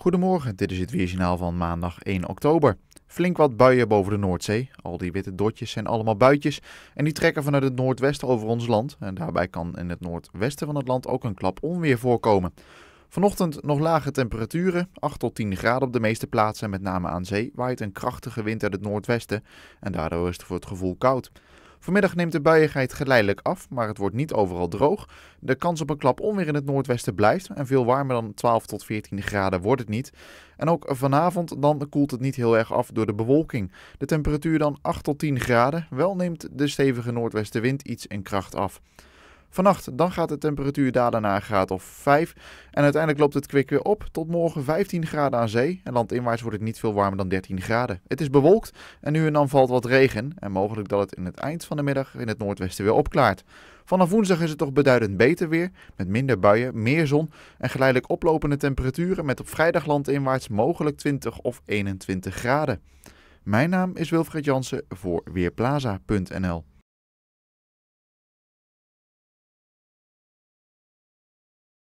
Goedemorgen, dit is het Weerjournaal van maandag 1 oktober. Flink wat buien boven de Noordzee. Al die witte dotjes zijn allemaal buitjes en die trekken vanuit het noordwesten over ons land. En daarbij kan in het noordwesten van het land ook een klap onweer voorkomen. Vanochtend nog lage temperaturen, 8 tot 10 graden op de meeste plaatsen met name aan zee waait een krachtige wind uit het noordwesten en daardoor is het voor het gevoel koud. Vanmiddag neemt de buiigheid geleidelijk af, maar het wordt niet overal droog. De kans op een klap onweer in het noordwesten blijft en veel warmer dan 12 tot 14 graden wordt het niet. En ook vanavond dan koelt het niet heel erg af door de bewolking. De temperatuur dan 8 tot 10 graden, wel neemt de stevige noordwestenwind iets in kracht af. Vannacht dan gaat de temperatuur dalen naar een graad of 5. En uiteindelijk loopt het kwik weer op tot morgen 15 graden aan zee. En landinwaarts wordt het niet veel warmer dan 13 graden. Het is bewolkt en nu en dan valt wat regen. En mogelijk dat het in het eind van de middag in het noordwesten weer opklaart. Vanaf woensdag is het toch beduidend beter weer, met minder buien, meer zon en geleidelijk oplopende temperaturen met op vrijdag landinwaarts mogelijk 20 of 21 graden. Mijn naam is Wilfred Jansen voor Weerplaza.nl